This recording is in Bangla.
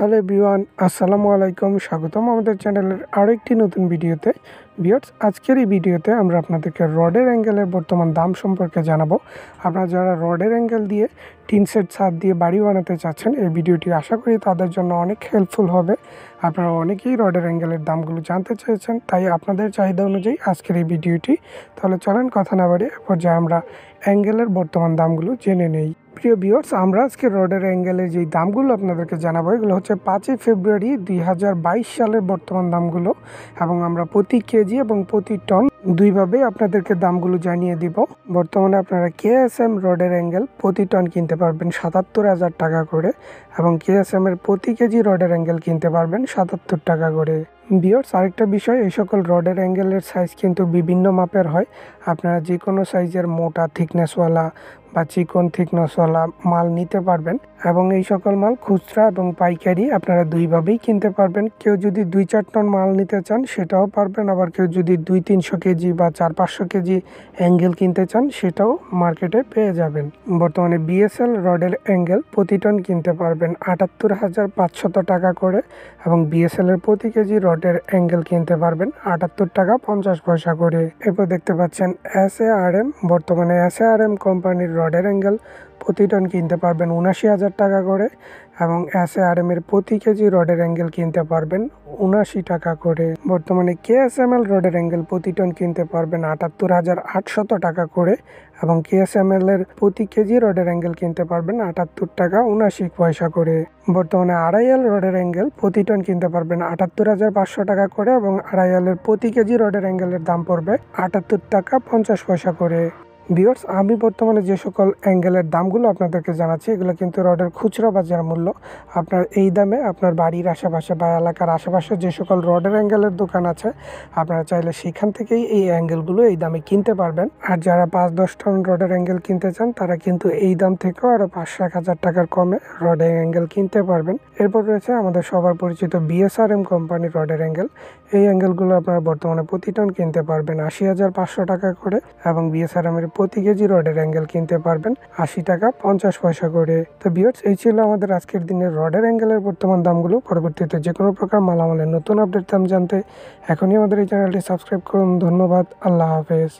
হ্যালো বিওয়ান আসসালামু আলাইকুম স্বাগতম আমাদের চ্যানেলের আরও একটি নতুন ভিডিওতে বিয়ার্স আজকের এই ভিডিওতে আমরা আপনাদেরকে রডের অ্যাঙ্গেলের বর্তমান দাম সম্পর্কে জানাবো আপনারা যারা রডের অ্যাঙ্গেল দিয়ে টিন সেট ছাদ দিয়ে বাড়ি বানাতে চাচ্ছেন এই ভিডিওটি আশা করি তাদের জন্য অনেক হেল্পফুল হবে আপনারা অনেকেই রডের অ্যাঙ্গেলের দামগুলো জানতে চেয়েছেন তাই আপনাদের চাহিদা অনুযায়ী আজকের এই ভিডিওটি তাহলে চলেন কথা না বাড়ি এরপর যে আমরা অ্যাঙ্গেলের বর্তমান দামগুলো জেনে নেই প্রিয় ভিউয়ার্স আমরা আজকে রডের অ্যাঙ্গেলের যে দামগুলো আপনাদেরকে জানাবো এগুলো হচ্ছে পাঁচই ফেব্রুয়ারি দুই সালের বর্তমান দামগুলো এবং আমরা প্রতি কেজি এবং প্রতি টন দুইভাবে আপনাদেরকে দামগুলো জানিয়ে দিব বর্তমানে আপনারা কে এস এম রডের অ্যাঙ্গেল প্রতি টন কিনতে পারবেন সাতাত্তর হাজার টাকা করে এবং কে এস এমের প্রতি কেজি রডের অ্যাঙ্গেল কিনতে পারবেন সাতাত্তর টাকা করে বিয়র্স আরেকটা বিষয় এই সকল রডের অ্যাঙ্গেলের সাইজ কিন্তু বিভিন্ন মাপের হয় আপনারা যে কোনো সাইজের মোটা থিকনেসওয়ালা বা চিকন থিকনেসওয়ালা মাল নিতে পারবেন এবং এই সকল মাল খুচরা এবং পাইকারি আপনারা দুইভাবেই কিনতে পারবেন কেউ যদি দুই চার টন মাল নিতে চান সেটাও পারবেন আবার কেউ যদি দুই তিনশো কেজি বা চার পাঁচশো কেজি অ্যাঙ্গেল কিনতে চান সেটাও মার্কেটে পেয়ে যাবেন বর্তমানে বিএসএল রডের অ্যাঙ্গেল প্রতি টন কিনতে পারবেন আটাত্তর হাজার পাঁচশত টাকা করে এবং এর প্রতি কেজি রড রডের অ্যাঙ্গেল কিনতে পারবেন আটাত্তর টাকা পঞ্চাশ পয়সা করে এরপর দেখতে পাচ্ছেন এস এ আর এম বর্তমানে এস এ আর এম কোম্পানির রডের অ্যাঙ্গেল প্রতি টন কিনতে পারবেন উনাশি হাজার টাকা করে এবং এস আর এম এর প্রতি কেজি রডের অ্যাঙ্গেল কিনতে পারবেন উনাশি টাকা করে বর্তমানে কে এস এম এল রডের অ্যাঙ্গেল প্রতি টন কিনতে পারবেন আটাত্তর হাজার আটশত টাকা করে এবং কে এস এম এল এর প্রতি কেজি রডের অ্যাঙ্গেল কিনতে পারবেন আটাত্তর টাকা উনাশি পয়সা করে বর্তমানে আড়াই এল রডের অ্যাঙ্গেল প্রতি টন কিনতে পারবেন আটাত্তর হাজার পাঁচশো টাকা করে এবং আড়াই এলের প্রতি কেজি রডের অ্যাঙ্গেলের দাম পড়বে আটাত্তর টাকা পঞ্চাশ পয়সা করে ভিউয়ার্স আমি বর্তমানে যে সকল অ্যাঙ্গেলের দামগুলো আপনাদেরকে জানাচ্ছি এগুলো কিন্তু রডের খুচরা বাজার মূল্য আপনার এই দামে আপনার বাড়ির আশেপাশে বা এলাকার আশেপাশে যে সকল রডের অ্যাঙ্গেলের দোকান আছে আপনারা চাইলে সেখান থেকেই এই অ্যাঙ্গেলগুলো এই দামে কিনতে পারবেন আর যারা পাঁচ দশ টন রডের অ্যাঙ্গেল কিনতে চান তারা কিন্তু এই দাম থেকেও আরও পাঁচ এক হাজার টাকার কমে রডের অ্যাঙ্গেল কিনতে পারবেন এরপর রয়েছে আমাদের সবার পরিচিত বিএসআরএম কোম্পানির রডের অ্যাঙ্গেল এই অ্যাঙ্গেলগুলো আপনারা বর্তমানে প্রতি টন কিনতে পারবেন আশি হাজার পাঁচশো টাকা করে এবং বিএসআরএমের প্রতি কেজি রডের অ্যাঙ্গেল কিনতে পারবেন আশি টাকা পঞ্চাশ পয়সা করে তো বিয়ার্স এই ছিল আমাদের আজকের দিনের রডের অ্যাঙ্গেলের বর্তমান দামগুলো পরবর্তীতে যে কোনো প্রকার মালামালের নতুন আপডেট দাম জানতে এখনই আমাদের এই চ্যানেলটি সাবস্ক্রাইব করুন ধন্যবাদ আল্লাহ হাফেজ